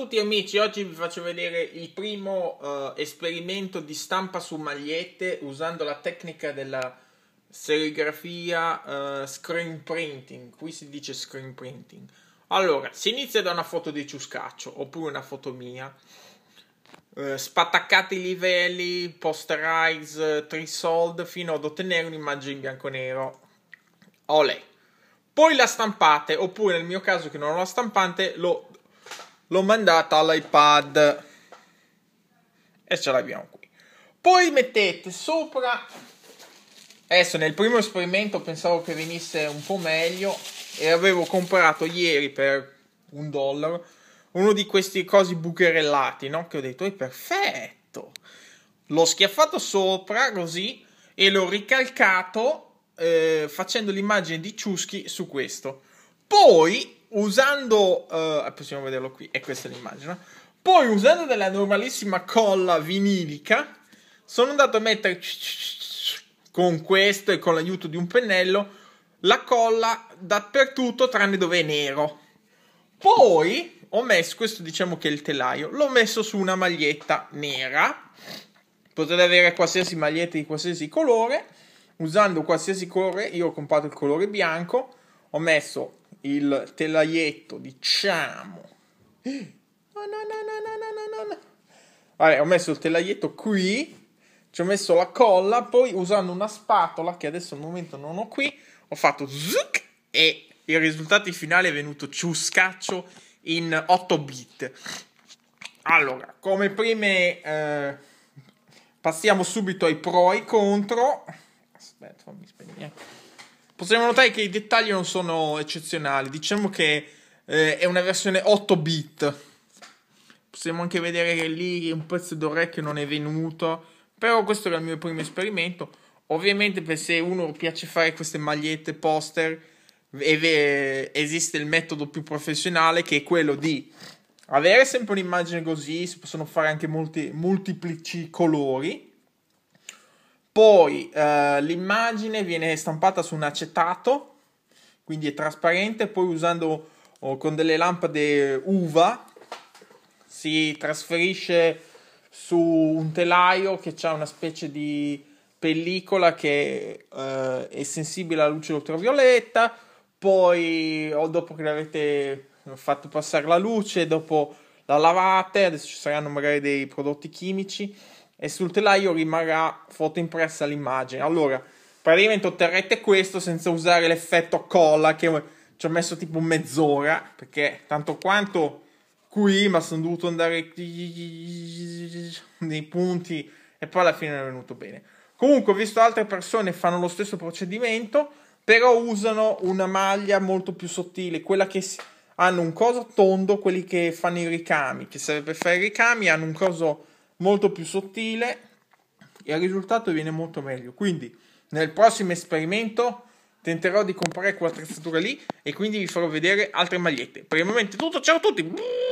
tutti amici, oggi vi faccio vedere il primo uh, esperimento di stampa su magliette usando la tecnica della serigrafia uh, screen printing, qui si dice screen printing. Allora, si inizia da una foto di Ciuscaccio oppure una foto mia, uh, eh, spattaccate i livelli, posterize, trisold fino ad ottenere un'immagine in bianco e nero. Olè. Poi la stampate, oppure nel mio caso che non ho la stampante, lo l'ho mandata all'iPad e ce l'abbiamo qui. Poi mettete sopra, adesso nel primo esperimento pensavo che venisse un po' meglio e avevo comprato ieri per un dollaro uno di questi cosi bucherellati, no? Che ho detto, è perfetto. L'ho schiaffato sopra così e l'ho ricalcato eh, facendo l'immagine di Ciuschi su questo. Poi usando, uh, possiamo vederlo qui, è questa l'immagine, poi usando della normalissima colla vinilica, sono andato a mettere con questo e con l'aiuto di un pennello la colla dappertutto tranne dove è nero. Poi ho messo, questo diciamo che è il telaio, l'ho messo su una maglietta nera, potete avere qualsiasi maglietta di qualsiasi colore, usando qualsiasi colore, io ho comprato il colore bianco, ho messo il telaietto, diciamo. No, no, no, no, no, no, no, no. Vabbè, ho messo il telaietto qui, ci ho messo la colla, poi usando una spatola che adesso al momento non ho qui, ho fatto zuc e il risultato finale è venuto ciuscaccio in 8 bit. Allora, come prime eh, passiamo subito ai pro e contro. Aspetta, fammi spegnere possiamo notare che i dettagli non sono eccezionali. Diciamo che eh, è una versione 8 bit. Possiamo anche vedere che lì un pezzo d'orecchio non è venuto. Però questo era il mio primo esperimento. Ovviamente, per se uno piace fare queste magliette poster, esiste il metodo più professionale che è quello di avere sempre un'immagine così. Si possono fare anche molti, multiplici colori poi eh, l'immagine viene stampata su un acetato, quindi è trasparente, poi usando oh, con delle lampade uva si trasferisce su un telaio che ha una specie di pellicola che eh, è sensibile alla luce ultravioletta, poi oh, dopo che l'avete fatto passare la luce, dopo la lavate, adesso ci saranno magari dei prodotti chimici, e sul telaio rimarrà foto impressa l'immagine. Allora, praticamente otterrete questo senza usare l'effetto colla che ci ho messo tipo mezz'ora, perché tanto quanto qui, ma sono dovuto andare nei punti e poi alla fine è venuto bene. Comunque, ho visto altre persone fanno lo stesso procedimento, però usano una maglia molto più sottile, quella che hanno un coso tondo, quelli che fanno i ricami, che serve per fare i ricami, hanno un coso molto più sottile e il risultato viene molto meglio. Quindi nel prossimo esperimento tenterò di comprare quella attrezzatura lì e quindi vi farò vedere altre magliette. Per il momento è tutto, ciao a tutti!